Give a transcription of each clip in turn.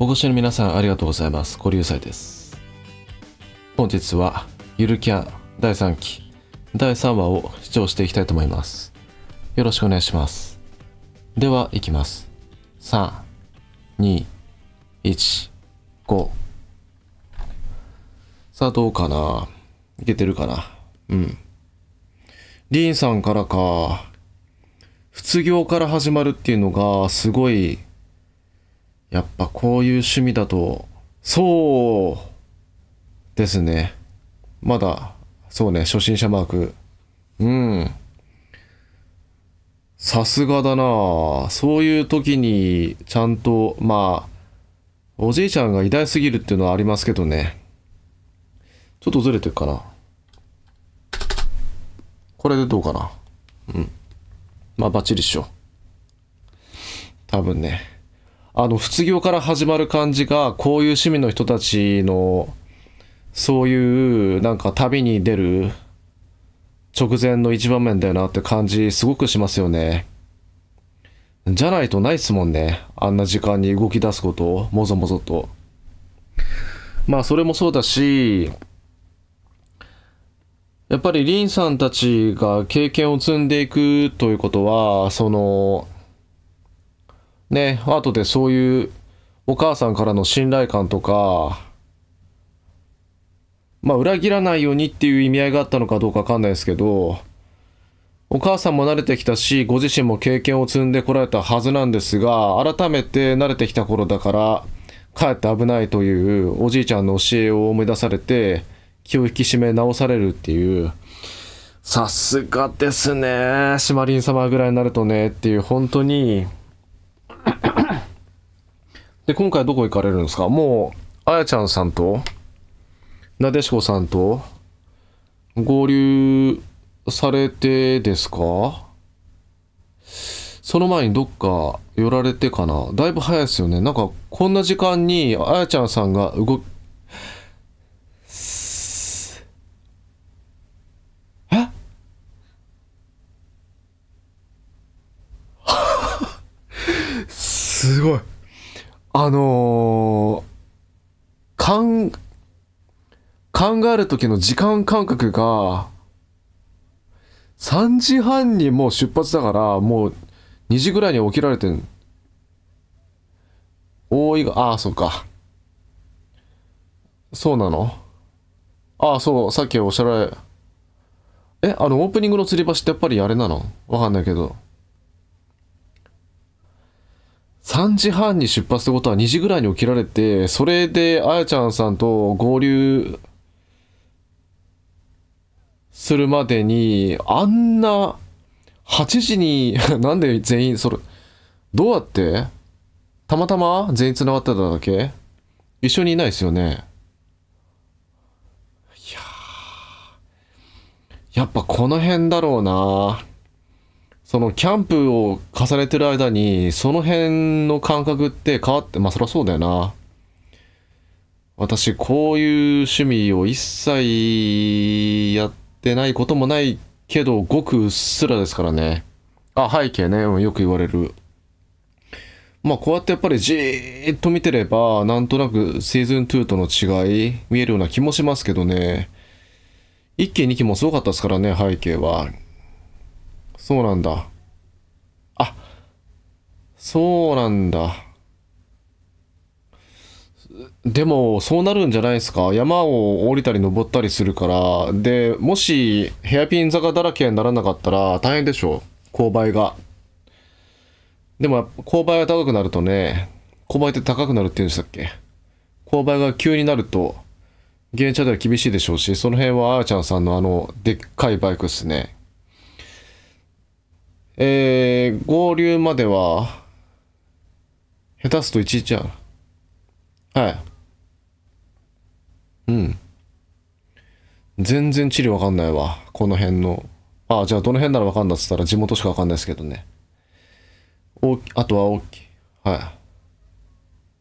お越しの皆さんありがとうございます。古流祭です。本日は、ゆるキャン第3期、第3話を視聴していきたいと思います。よろしくお願いします。では、いきます。3、2、1、5。さあ、どうかないけてるかなうん。リンさんからか。卒業から始まるっていうのがすごいやっぱこういう趣味だと、そうですね。まだ、そうね、初心者マーク。うん。さすがだなそういう時に、ちゃんと、まあ、おじいちゃんが偉大すぎるっていうのはありますけどね。ちょっとずれてるかな。これでどうかな。うん。まあ、バッチリっしょ。多分ね。あの卒業から始まる感じがこういう趣味の人たちのそういうなんか旅に出る直前の一場面だよなって感じすごくしますよね。じゃないとないっすもんね。あんな時間に動き出すことをもぞもぞと。まあそれもそうだし、やっぱりリンさんたちが経験を積んでいくということは、その、ね、後でそういうお母さんからの信頼感とか、まあ、裏切らないようにっていう意味合いがあったのかどうかわかんないですけど、お母さんも慣れてきたし、ご自身も経験を積んでこられたはずなんですが、改めて慣れてきた頃だから、かえって危ないというおじいちゃんの教えを思い出されて、気を引き締め直されるっていう、さすがですね、シマリン様ぐらいになるとね、っていう、本当に、で、今回どこ行かれるんですかもう、あやちゃんさんと、なでしこさんと、合流されてですかその前にどっか寄られてかなだいぶ早いですよね。なんかこんな時間にあやちゃんさんが動あのー、考える時の時間感覚が、3時半にもう出発だから、もう2時ぐらいに起きられてん。大井が、ああ、そうか。そうなのああ、そう、さっきおっしゃられ、え、あの、オープニングの吊り橋ってやっぱりあれなのわかんないけど。3時半に出発ってことは2時ぐらいに起きられて、それであやちゃんさんと合流するまでに、あんな8時に なんで全員、それ、どうやってたまたま全員繋がってただけ一緒にいないですよね。いややっぱこの辺だろうな。そのキャンプを重ねてる間に、その辺の感覚って変わって、まあそりゃそうだよな。私、こういう趣味を一切やってないこともないけど、ごくうっすらですからね。あ、背景ね、よく言われる。まあこうやってやっぱりじーっと見てれば、なんとなくシーズン2との違い、見えるような気もしますけどね。1期2期もすごかったですからね、背景は。そうなんだ。あ、そうなんだ。でも、そうなるんじゃないですか。山を降りたり登ったりするから。で、もし、ヘアピン坂だらけにならなかったら大変でしょう。勾配が。でも、勾配が高くなるとね、勾配って高くなるって言うんでしたっけ勾配が急になると、原車では厳しいでしょうし、その辺はあやちゃんさんのあの、でっかいバイクですね。えー、合流までは、下手すと1日やはい。うん。全然地理わかんないわ。この辺の。あ、じゃあどの辺ならわかんだっつったら地元しかわかんないですけどね。おあとは大きい。はい。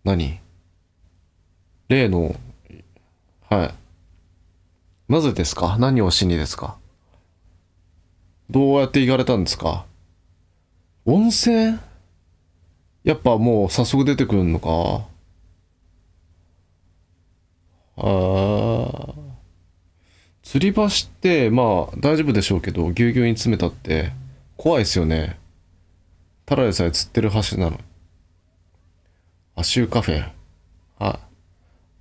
何例の、はい。なぜですか何をしにですかどうやって行かれたんですか温泉やっぱもう早速出てくるのか。ああ。吊り橋って、まあ大丈夫でしょうけど、ぎゅうぎゅうに詰めたって怖いですよね。ただでさえ釣ってる橋なの。足湯カフェ。あ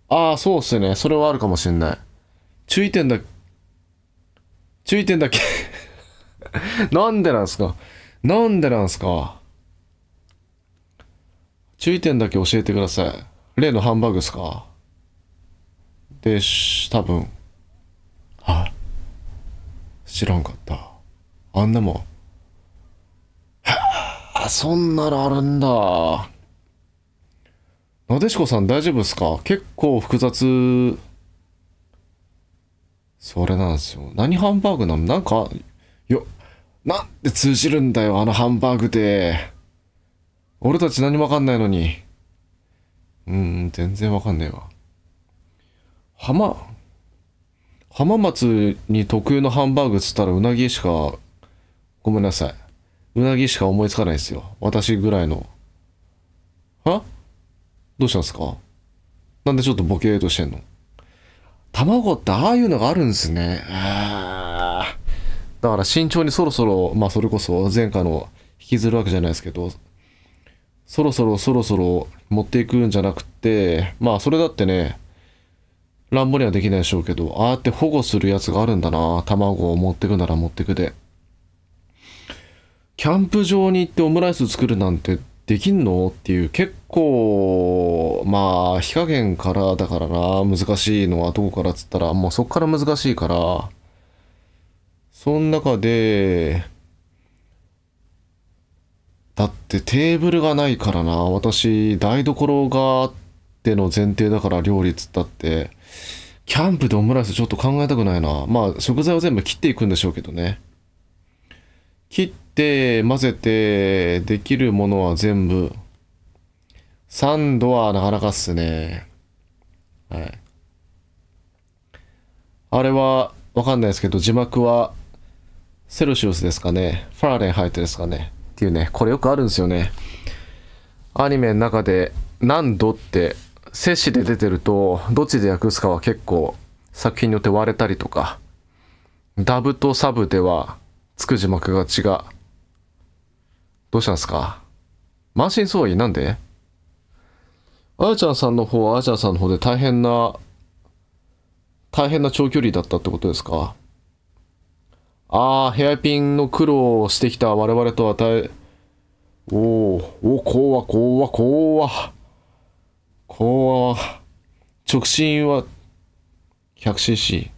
あ、そうっすね。それはあるかもしんない。注意点だ、注意点だけ なんでなんですかなんでなんすか注意点だけ教えてください。例のハンバーグっすかでし、多分。あ、知らんかった。あんなもん。はあ、そんなのあるんだ。なでしこさん大丈夫ですか結構複雑。それなんですよ。何ハンバーグなのなんか、よ、なんで通じるんだよ、あのハンバーグで。俺たち何もわかんないのに。うん、全然わかんねえわ。浜、浜松に特有のハンバーグっつったらうなぎしか、ごめんなさい。うなぎしか思いつかないですよ。私ぐらいの。はどうしたんですかなんでちょっとボケーとしてんの卵ってああいうのがあるんですね。あーだから慎重にそろそろ、まあそれこそ前回の引きずるわけじゃないですけど、そろそろそろそろ持っていくんじゃなくて、まあそれだってね、乱暴にはできないでしょうけど、ああやって保護するやつがあるんだな。卵を持ってくなら持ってくで。キャンプ場に行ってオムライス作るなんてできんのっていう結構、まあ火加減からだからな、難しいのはどこからっつったら、もうそっから難しいから、その中で、だってテーブルがないからな。私、台所があっての前提だから料理つったって。キャンプでオムライスちょっと考えたくないな。まあ食材を全部切っていくんでしょうけどね。切って混ぜてできるものは全部。サンドはなかなかっすね。はい。あれはわかんないですけど字幕はセルシウスですかね、ファラレンハイトですかね、っていうね、これよくあるんですよね。アニメの中で何度って摂氏で出てると、どっちで訳すかは結構作品によって割れたりとか、ダブとサブではつく字幕が違う。どうしたんですか満身創痍なんであやちゃんさんの方はあやちゃんさんの方で大変な、大変な長距離だったってことですかああ、ヘアピンの苦労をしてきた我々とはえ、おお、おこうは、こうは、こうは。こうは、直進は、100cc。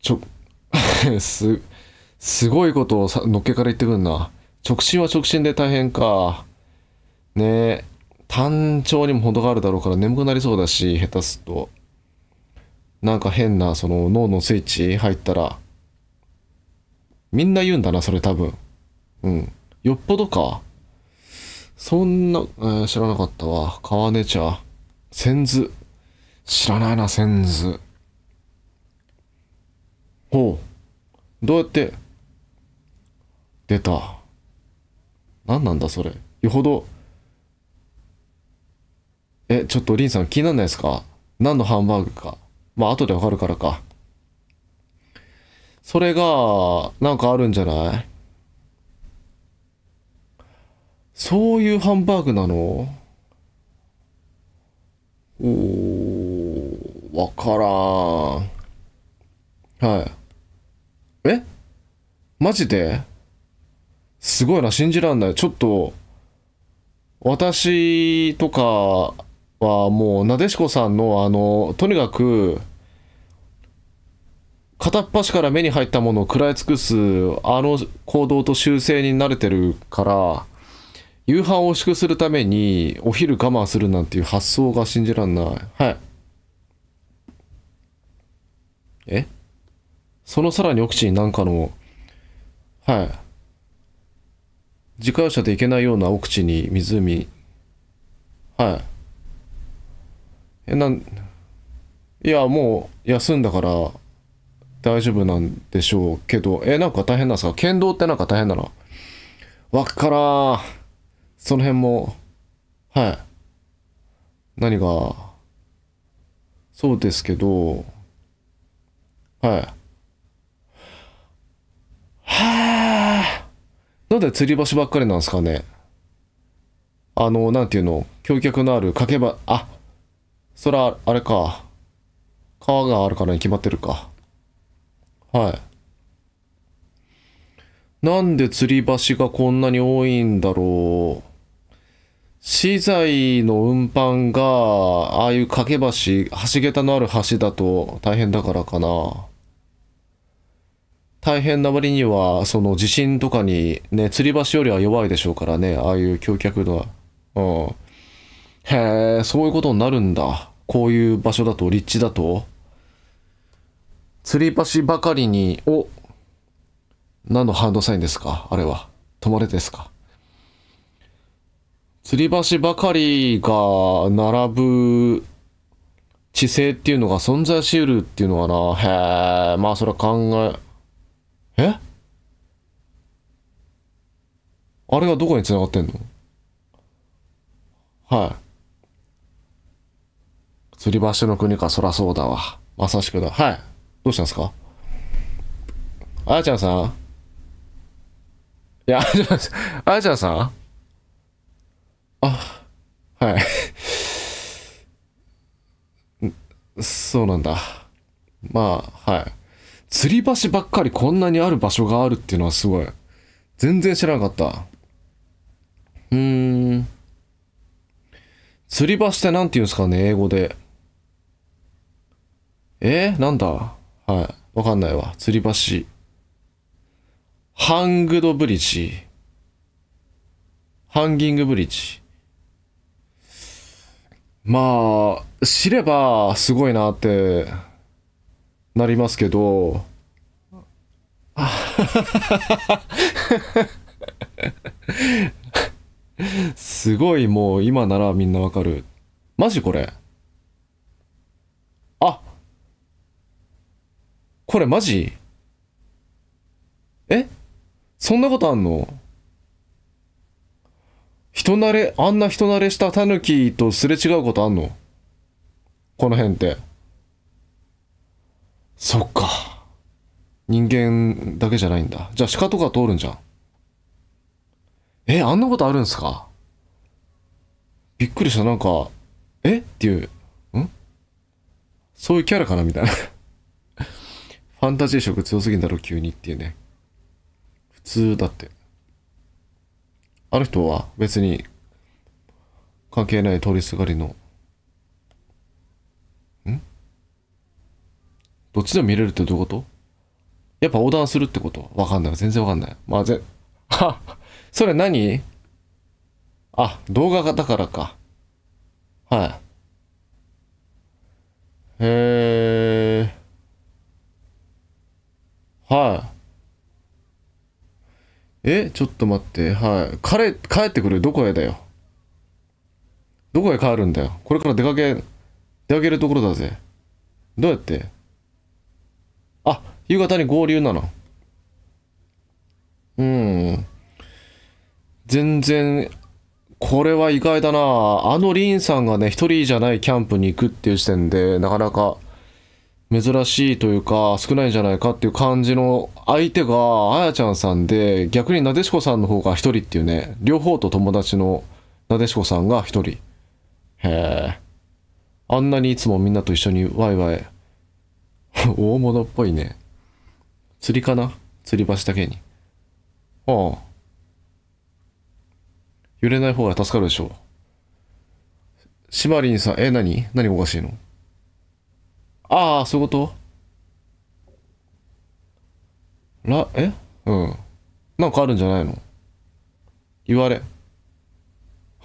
ちょ、す、すごいことをさのっけから言ってくんな。直進は直進で大変か。ねえ、単調にも程があるだろうから眠くなりそうだし、下手すと。なんか変なその脳のスイッチ入ったらみんな言うんだなそれ多分うんよっぽどかそんな、えー、知らなかったわ川根茶千図知らないな千図ほうどうやって出た何なんだそれよほどえちょっとリンさん気になんないですか何のハンバーグかまあ、後でわかるからか。それが、なんかあるんじゃないそういうハンバーグなのおー、わからん。はい。えマジですごいな、信じらんない。ちょっと、私とか、はもうなでしこさんのあのとにかく片っ端から目に入ったものを食らい尽くすあの行動と修正に慣れてるから夕飯を祝するためにお昼我慢するなんていう発想が信じらんないはいえそのさらに奥地になんかのはい自家用車で行けないような奥地に湖はいえなんいやもう休んだから大丈夫なんでしょうけどえなんか大変なんですか剣道ってなんか大変なのわからその辺もはい何がそうですけどはいはあなんで吊り橋ばっかりなんですかねあの、なんていうの、橋脚のある掛けば、あ、そら、あれか。川があるからに決まってるか。はい。なんで吊り橋がこんなに多いんだろう。資材の運搬が、ああいう架け橋、橋桁のある橋だと大変だからかな。大変な割には、その地震とかに、ね、吊り橋よりは弱いでしょうからね、ああいう橋脚のうん。へえ、そういうことになるんだ。こういう場所だと、立地だと。吊り橋ばかりに、お何のハンドサインですかあれは。止まれですか吊り橋ばかりが並ぶ地勢っていうのが存在し得るっていうのはな、へえ、まあそれは考え、えあれがどこに繋がってんのはい。釣り橋の国か、そらそうだわ。まさしくだ。はい。どうしたんですかあやちゃんさんいや、あやちゃんさん あ、はい。そうなんだ。まあ、はい。吊り橋ばっかりこんなにある場所があるっていうのはすごい。全然知らなかった。うーん。吊り橋って何て言うんですかね、英語で。えー、なんだはい。わかんないわ。吊り橋。ハングドブリッジ。ハンギングブリッジ。まあ、知ればすごいなってなりますけど、すごいもう今ならみんなわかる。マジこれ。これマジえそんなことあんの人慣れ、あんな人慣れしたタヌキとすれ違うことあんのこの辺って。そっか。人間だけじゃないんだ。じゃあ鹿とか通るんじゃん。え、あんなことあるんすかびっくりした。なんか、えっていう、んそういうキャラかなみたいなファンタジー色強すぎんだろ、急にっていうね。普通だって。ある人は別に関係ない通りすがりの。んどっちでも見れるってどういうことやっぱ横断するってことわかんない。全然わかんない。まあ、ぜ、はそれ何あ、動画がだからか。はい。へえ。はい。え、ちょっと待って。はい。彼、帰ってくるどこへだよ。どこへ帰るんだよ。これから出かけ、出かけるところだぜ。どうやってあ、夕方に合流なの。うん。全然、これは意外だな。あのリンさんがね、一人じゃないキャンプに行くっていう時点で、なかなか珍しいというか少ないんじゃないかっていう感じの相手があやちゃんさんで逆になでしこさんの方が一人っていうね両方と友達のなでしこさんが一人へえあんなにいつもみんなと一緒にワイワイ 大物っぽいね釣りかな釣り橋だけにああ揺れない方が助かるでしょシマリンさんえ何何がおかしいのああ、そういうことら、えうん。なんかあるんじゃないの言われ。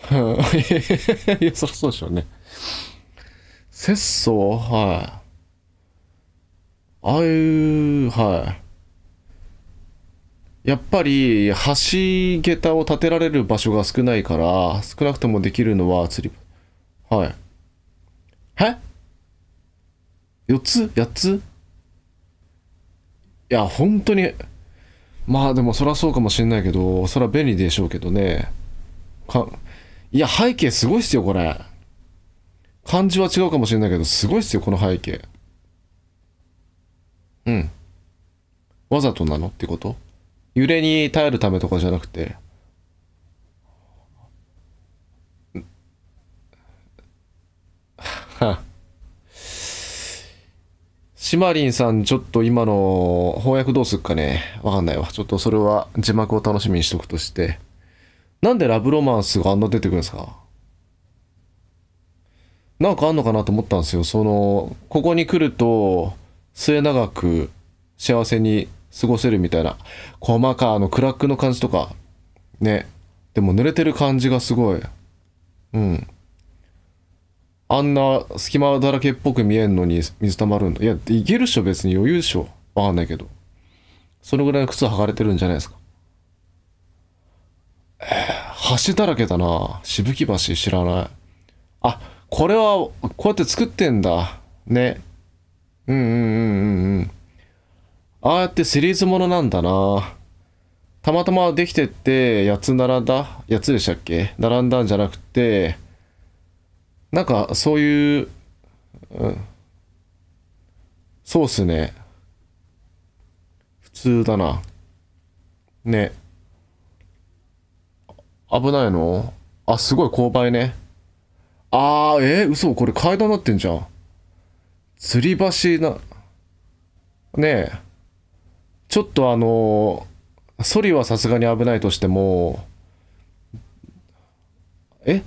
いや、そりゃそうでしょうね。節操はい。ああいう、はい。やっぱり、橋桁を建てられる場所が少ないから、少なくともできるのは釣り。はい。え4つ ?8 ついや、本当に、まあでもそりゃそうかもしれないけど、そりゃ便利でしょうけどね。かいや、背景すごいっすよ、これ。漢字は違うかもしれないけど、すごいっすよ、この背景。うん。わざとなのってこと揺れに耐えるためとかじゃなくて。は シマリンさん、ちょっと今の翻訳どうすっかね。わかんないわ。ちょっとそれは字幕を楽しみにしとくとして。なんでラブロマンスがあんな出てくるんですかなんかあんのかなと思ったんですよ。その、ここに来ると末永く幸せに過ごせるみたいな。細か、あのクラックの感じとか。ね。でも濡れてる感じがすごい。うん。あんな隙間だらけっぽく見えんのに水たまるんだ。いや、いけるっしょ、別に余裕っしょ。わかんないけど。そのぐらいの靴履かれてるんじゃないですか。えー、橋だらけだな。しぶき橋知らない。あ、これは、こうやって作ってんだ。ね。うんうんうんうんうん。ああやってシリーズものなんだな。たまたまできてって、八つ並んだ八つでしたっけ並んだんじゃなくて、なんかそういう、うん、そうっすね。普通だな。ね。危ないのあ、すごい勾配ね。あー、えー、嘘、これ階段なってんじゃん。吊り橋な、ねえ。ちょっとあのー、ソリはさすがに危ないとしても、え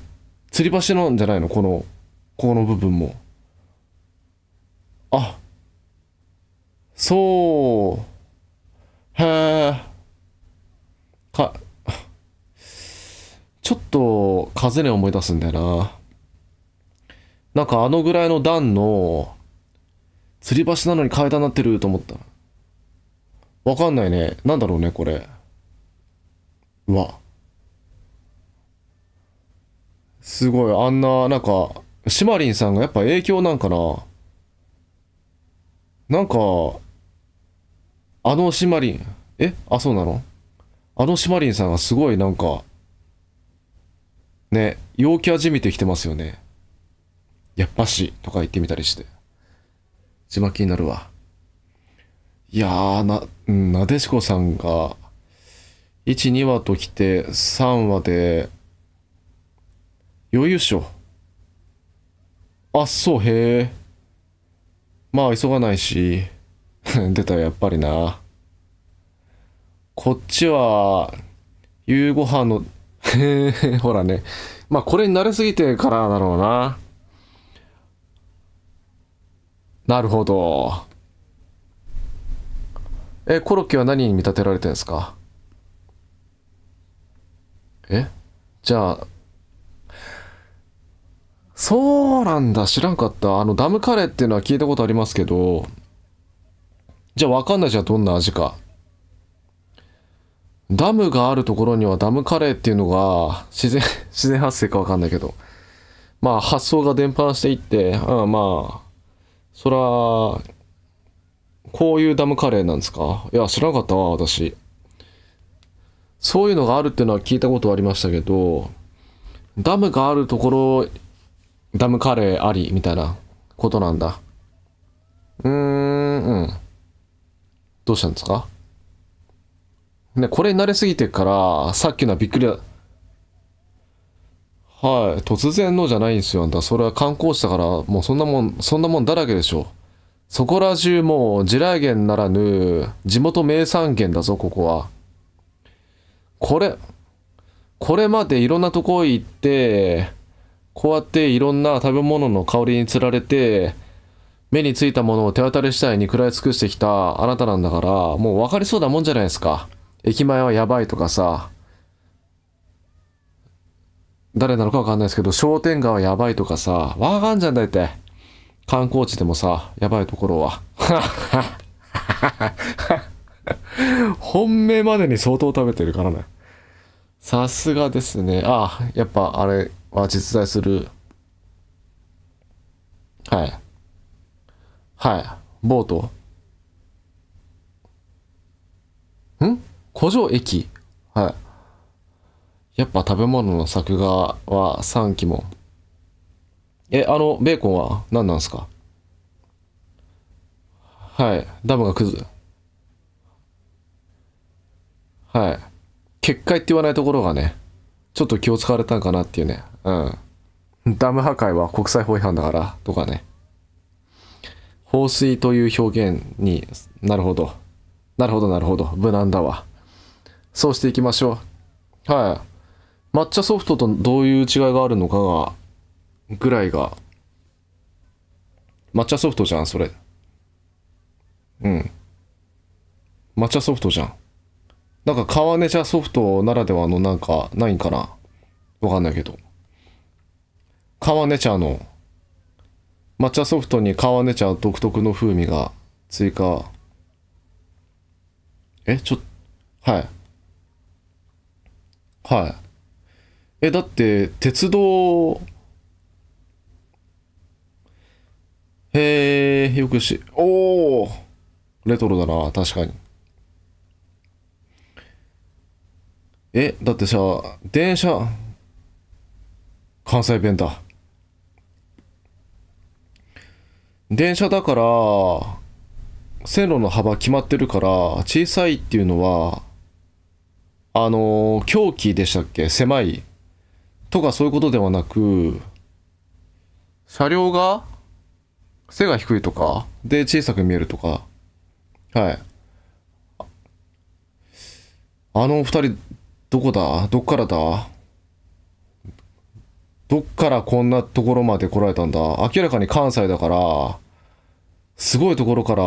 吊り橋なんじゃないのこのここの部分もあそうへえかちょっと風に思い出すんだよななんかあのぐらいの段の吊り橋なのに階段になってると思ったわかんないねなんだろうねこれうわすごい、あんな、なんか、シマリンさんがやっぱ影響なんかな。なんか、あのシマリン、えあ、そうなのあのシマリンさんがすごいなんか、ね、陽気味見てきてますよね。やっぱし、とか言ってみたりして。字幕になるわ。いやー、な、なでしこさんが、1、2話と来て、3話で、余裕っしょ。あ、そう、へえ。まあ、急がないし。出たやっぱりな。こっちは、夕ご飯の、ほらね。まあ、これに慣れすぎてからだろうな。なるほど。え、コロッケは何に見立てられてるんですかえじゃあ、そうなんだ知らんかったあのダムカレーっていうのは聞いたことありますけどじゃあ分かんないじゃんどんな味かダムがあるところにはダムカレーっていうのが自然 自然発生か分かんないけどまあ発想が伝播していって、うん、まあそらこういうダムカレーなんですかいや知らんかったわ私そういうのがあるっていうのは聞いたことはありましたけどダムがあるところダムカレーありみたいなことなんだ。うーん、うん。どうしたんですかね、これ慣れすぎてから、さっきのはびっくりだ。はい、突然のじゃないんですよ、あんた。それは観光地だから、もうそんなもん、そんなもんだらけでしょ。そこら中もう地雷源ならぬ、地元名産源だぞ、ここは。これ、これまでいろんなとこ行って、こうやっていろんな食べ物の香りにつられて、目についたものを手当たり次第に食らい尽くしてきたあなたなんだから、もう分かりそうなもんじゃないですか。駅前はやばいとかさ、誰なのかわかんないですけど、商店街はやばいとかさ、わかんじゃんだ体。観光地でもさ、やばいところは。本命までに相当食べてるからね。さすがですね。あ、やっぱあれ、は実在する、はい。はい。ボート。ん古城駅はい。やっぱ食べ物の作画は3期も。え、あの、ベーコンは何なんすかはい。ダムがクズ。はい。結界って言わないところがね、ちょっと気を使われたんかなっていうね。うん。ダム破壊は国際法違反だから、とかね。放水という表現に、なるほど。なるほど、なるほど。無難だわ。そうしていきましょう。はい。抹茶ソフトとどういう違いがあるのかが、ぐらいが。抹茶ソフトじゃん、それ。うん。抹茶ソフトじゃん。なんか、川ャーソフトならではのなんか、ないんかなわかんないけど。川根茶の抹茶ソフトに川根茶独特の風味が追加えちょっはいはいえだって鉄道へえよくしおおレトロだな確かにえだってさ電車関西弁だ電車だから線路の幅決まってるから小さいっていうのはあの狂気でしたっけ狭いとかそういうことではなく車両が背が低いとかで小さく見えるとかはいあの二人どこだどっからだどっからこんなところまで来られたんだ明らかに関西だからすごいところから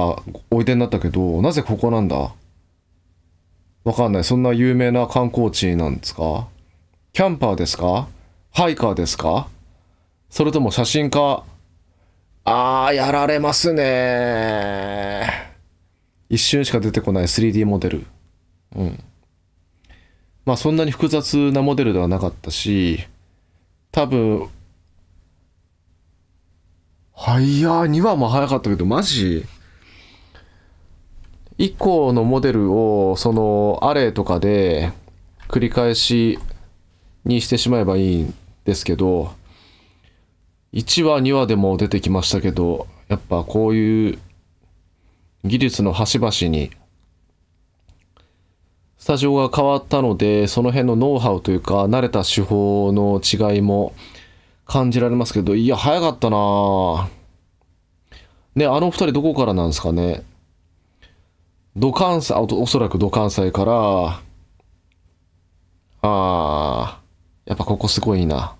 おいでになったけどなぜここなんだわかんないそんな有名な観光地なんですかキャンパーですかハイカーですかそれとも写真家あーやられますね一瞬しか出てこない 3D モデルうんまあそんなに複雑なモデルではなかったし多分はいや2話も早かったけどマジ以降のモデルをそのアレとかで繰り返しにしてしまえばいいんですけど1話2話でも出てきましたけどやっぱこういう技術の端々にタジオが変わったので、その辺のノウハウというか、慣れた手法の違いも感じられますけど、いや、早かったなね、あの2人どこからなんですかね。土関西、おそらく土関西から、ああ、やっぱここすごいな。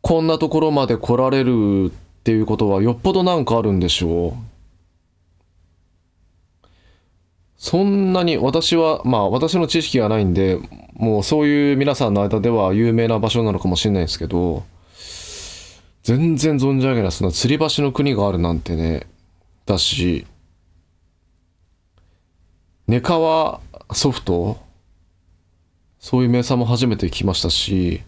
こんなところまで来られるっていうことはよっぽどなんかあるんでしょう。そんなに私は、まあ私の知識がないんで、もうそういう皆さんの間では有名な場所なのかもしれないですけど、全然存じ上げない。その吊り橋の国があるなんてね、だし、根川ソフトそういう名産も初めて聞きましたし、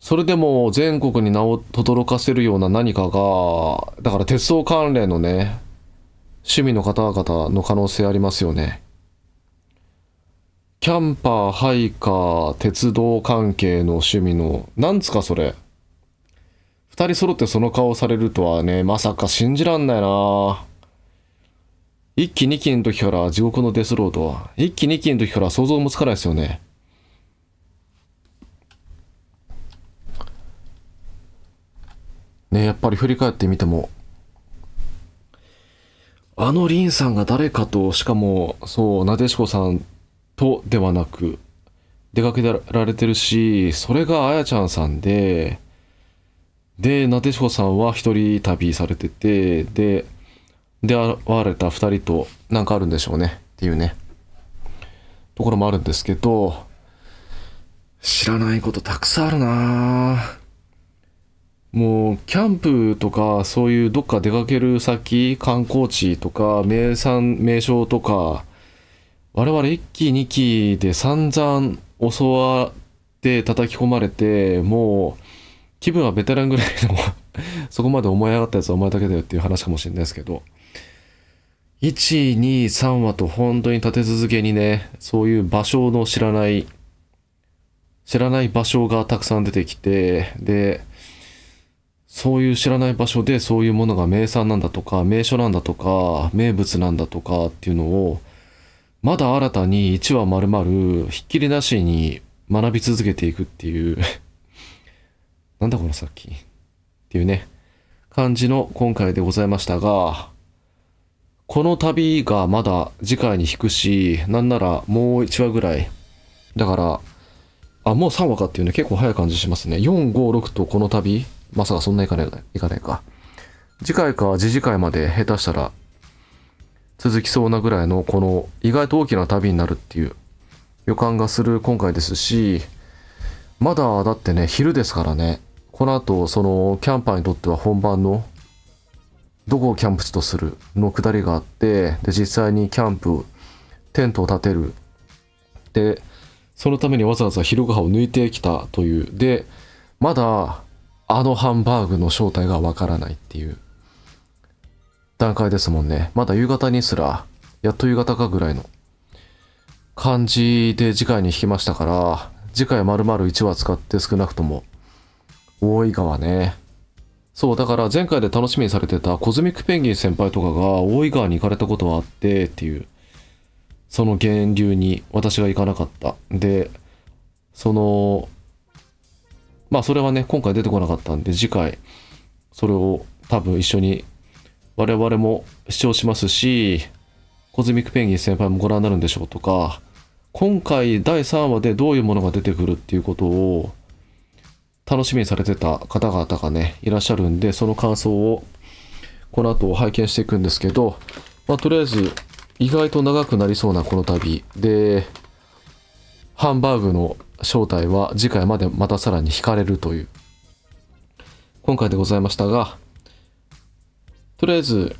それでも全国に名を轟かせるような何かが、だから鉄道関連のね、趣味の方々の可能性ありますよね。キャンパー、ハイカー、鉄道関係の趣味の、なんつかそれ。二人揃ってその顔されるとはね、まさか信じらんないな一期二期の時から地獄のデスロードは、一期二期の時から想像もつかないですよね。ねやっぱり振り返ってみてもあのリンさんが誰かと、しかも、そう、なでしこさんとではなく、出かけられてるし、それがあやちゃんさんで、で、なでしこさんは一人旅されてて、で、出会われた二人となんかあるんでしょうねっていうね、ところもあるんですけど、知らないことたくさんあるなぁ。もうキャンプとかそういうどっか出かける先観光地とか名産名所とか我々1期2期で散々教わって叩き込まれてもう気分はベテランぐらいの そこまで思い上がったやつはお前だけだよっていう話かもしれないですけど123話と本当に立て続けにねそういう場所の知らない知らない場所がたくさん出てきてでそういう知らない場所でそういうものが名産なんだとか、名所なんだとか、名物なんだとかっていうのを、まだ新たに1話丸々、ひっきりなしに学び続けていくっていう なんだこの作品。っていうね、感じの今回でございましたが、この旅がまだ次回に引くし、なんならもう1話ぐらい。だから、あ、もう3話かっていうね、結構早い感じしますね。4、5、6とこの旅まさかそんないかないいかないか。次回か次次回まで下手したら続きそうなぐらいのこの意外と大きな旅になるっていう予感がする今回ですし、まだだってね、昼ですからね、この後そのキャンパーにとっては本番のどこをキャンプ地とするの下りがあって、で、実際にキャンプ、テントを建てる。で、そのためにわざわざ昼ごを抜いてきたという。で、まだあのハンバーグの正体がわからないっていう段階ですもんね。まだ夕方にすら、やっと夕方かぐらいの感じで次回に引きましたから、次回丸々1話使って少なくとも大井川ね。そう、だから前回で楽しみにされてたコズミックペンギン先輩とかが大井川に行かれたことはあってっていう、その源流に私が行かなかった。で、そのまあそれはね、今回出てこなかったんで、次回、それを多分一緒に我々も視聴しますし、コズミックペンギン先輩もご覧になるんでしょうとか、今回第3話でどういうものが出てくるっていうことを楽しみにされてた方々がね、いらっしゃるんで、その感想をこの後拝見していくんですけど、まあ、とりあえず意外と長くなりそうなこの旅で、ハンバーグの正体は次回までまたさらに惹かれるという今回でございましたがとりあえず、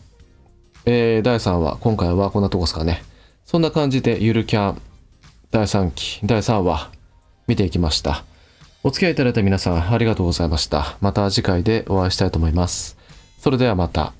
えー、第3話今回はこんなとこですかねそんな感じでゆるキャン第3期第3話見ていきましたお付き合いいただいた皆さんありがとうございましたまた次回でお会いしたいと思いますそれではまた